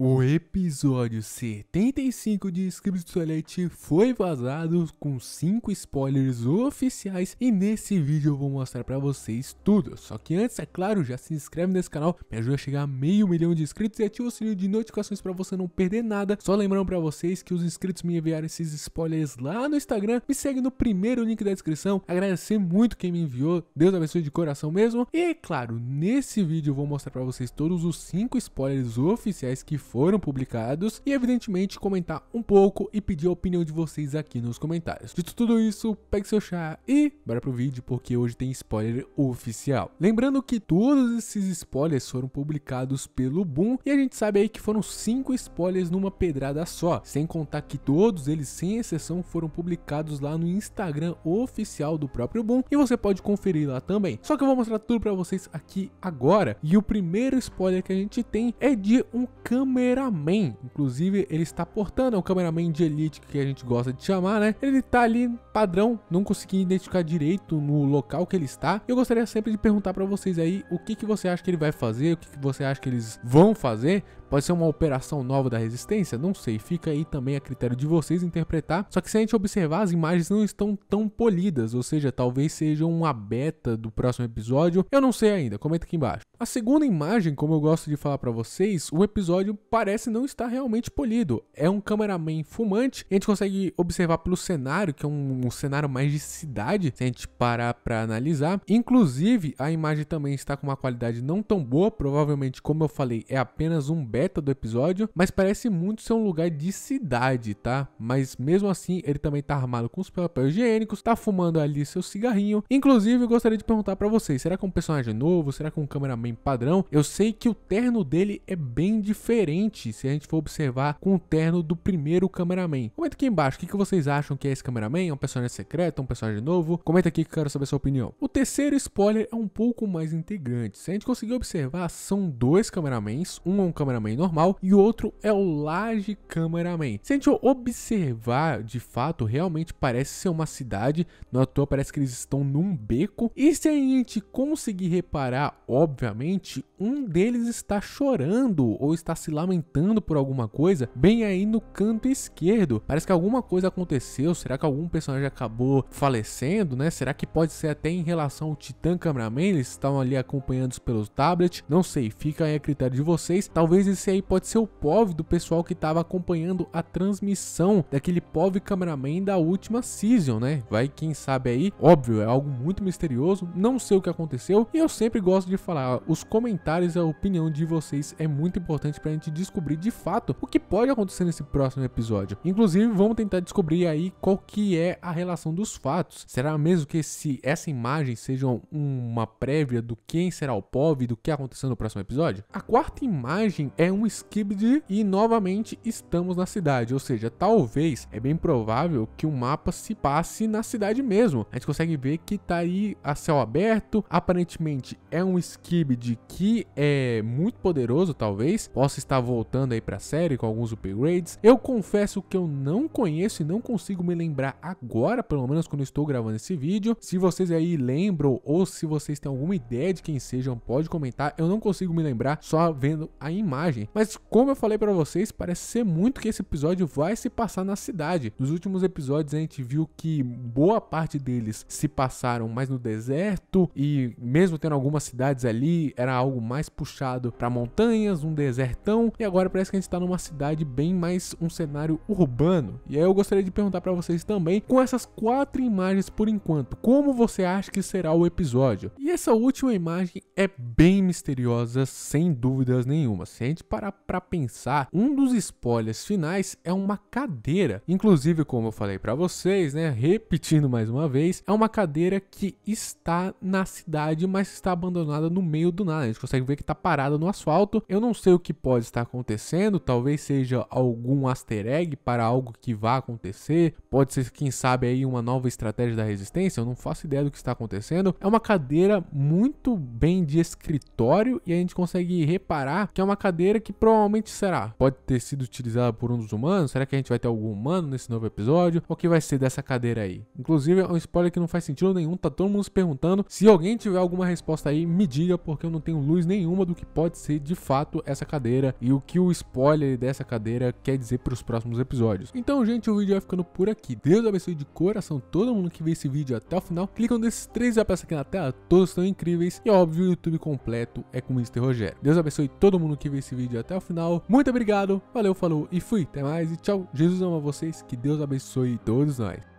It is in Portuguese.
O episódio 75 de Script Elite foi vazado com 5 spoilers oficiais e nesse vídeo eu vou mostrar pra vocês tudo. Só que antes, é claro, já se inscreve nesse canal, me ajuda a chegar a meio milhão de inscritos e ativa o sininho de notificações pra você não perder nada. Só lembrando pra vocês que os inscritos me enviaram esses spoilers lá no Instagram, me segue no primeiro link da descrição, agradecer muito quem me enviou, Deus abençoe de coração mesmo. E claro, nesse vídeo eu vou mostrar pra vocês todos os 5 spoilers oficiais que foram publicados e evidentemente comentar um pouco e pedir a opinião de vocês aqui nos comentários. Dito tudo isso, pegue seu chá e bora pro vídeo porque hoje tem spoiler oficial. Lembrando que todos esses spoilers foram publicados pelo Boom e a gente sabe aí que foram 5 spoilers numa pedrada só, sem contar que todos eles, sem exceção, foram publicados lá no Instagram oficial do próprio Boom e você pode conferir lá também. Só que eu vou mostrar tudo para vocês aqui agora. E o primeiro spoiler que a gente tem é de um câmera cameraman. Inclusive, ele está portando, é um cameraman de elite que a gente gosta de chamar, né? Ele tá ali padrão, não consegui identificar direito no local que ele está. Eu gostaria sempre de perguntar para vocês aí o que, que você acha que ele vai fazer, o que, que você acha que eles vão fazer. Pode ser uma operação nova da resistência? Não sei, fica aí também a critério de vocês interpretar. Só que se a gente observar, as imagens não estão tão polidas, ou seja, talvez seja uma beta do próximo episódio. Eu não sei ainda, comenta aqui embaixo. A segunda imagem, como eu gosto de falar para vocês, o episódio parece não estar realmente polido. É um cameraman fumante. a gente consegue observar pelo cenário, que é um, um cenário mais de cidade, se a gente parar para analisar. Inclusive, a imagem também está com uma qualidade não tão boa. Provavelmente, como eu falei, é apenas um beta do episódio, mas parece muito ser um lugar de cidade, tá? Mas mesmo assim, ele também tá armado com os papéis higiênicos, tá fumando ali seu cigarrinho. Inclusive, eu gostaria de perguntar para vocês, será que é um personagem novo? Será que é um cameraman padrão? Eu sei que o terno dele é bem diferente diferente se a gente for observar com o terno do primeiro cameraman. Comenta aqui embaixo o que, vocês acham que é esse cameraman, é um personagem secreto, é um personagem novo? Comenta aqui que eu quero saber a sua opinião. O terceiro spoiler é um pouco mais integrante. Se a gente conseguir observar, são dois cameramans, um é um cameraman normal e o outro é o Laje Cameraman. Se a gente observar, de fato, realmente parece ser uma cidade, não à toa parece que eles estão num beco. E se a gente conseguir reparar, obviamente, um deles está chorando ou está se lamentando lamentando por alguma coisa bem aí no canto esquerdo. Parece que alguma coisa aconteceu. Será que algum personagem acabou falecendo, né? Será que pode ser até em relação ao Titã Cameraman? Eles estavam ali acompanhando pelos tablet. Não sei, fica aí a critério de vocês. Talvez esse aí pode ser o POV do pessoal que estava acompanhando a transmissão daquele POV cameraman da última season, né? Vai, quem sabe aí. Óbvio, é algo muito misterioso. Não sei o que aconteceu. E eu sempre gosto de falar, os comentários, a opinião de vocês é muito importante pra gente descobrir de fato o que pode acontecer nesse próximo episódio. Inclusive, vamos tentar descobrir aí qual que é a relação dos fatos. Será mesmo que esse, essa imagem seja uma prévia do quem será o POV e do que aconteceu no próximo episódio? A quarta imagem é um Skibidi e novamente estamos na cidade, ou seja, talvez é bem provável que o mapa se passe na cidade mesmo. A gente consegue ver que tá aí a céu aberto, aparentemente é um Skibidi que é muito poderoso, talvez, possa estar voltando aí pra série com alguns upgrades. Eu confesso que eu não conheço e não consigo me lembrar agora, pelo menos quando estou gravando esse vídeo. Se vocês aí lembram ou se vocês têm alguma ideia de quem sejam, pode comentar. Eu não consigo me lembrar só vendo a imagem. Mas como eu falei pra vocês, parece ser muito que esse episódio vai se passar na cidade. Nos últimos episódios a gente viu que boa parte deles se passaram mais no deserto e mesmo tendo algumas cidades ali, era algo mais puxado para montanhas, um desertão. E agora parece que a gente está numa cidade bem mais um cenário urbano. E aí eu gostaria de perguntar para vocês também, com essas quatro imagens por enquanto, como você acha que será o episódio? E essa última imagem é bem misteriosa, sem dúvidas nenhuma. Se a gente parar para pensar, um dos spoilers finais é uma cadeira. Inclusive, como eu falei para vocês, né, repetindo mais uma vez, é uma cadeira que está na cidade, mas está abandonada no meio do nada. A gente consegue ver que está parada no asfalto. Eu não sei o que pode estar acontecendo, talvez seja algum easter egg para algo que vá acontecer, pode ser, quem sabe, aí uma nova estratégia da resistência, eu não faço ideia do que está acontecendo. É uma cadeira muito bem de escritório e a gente consegue reparar que é uma cadeira que provavelmente será. Pode ter sido utilizada por um dos humanos, será que a gente vai ter algum humano nesse novo episódio? O que vai ser dessa cadeira aí? Inclusive, é um spoiler que não faz sentido nenhum, tá todo mundo se perguntando. Se alguém tiver alguma resposta aí, me diga, porque eu não tenho luz nenhuma do que pode ser de fato essa cadeira e o o que o spoiler dessa cadeira quer dizer para os próximos episódios. Então, gente, o vídeo vai ficando por aqui. Deus abençoe de coração todo mundo que vê esse vídeo até o final. Clica um desses três aparecem aqui na tela, todos estão incríveis. E óbvio, o YouTube completo é com o Mr. Rogério. Deus abençoe todo mundo que vê esse vídeo até o final. Muito obrigado, valeu, falou e fui. Até mais e tchau. Jesus ama vocês, que Deus abençoe todos nós.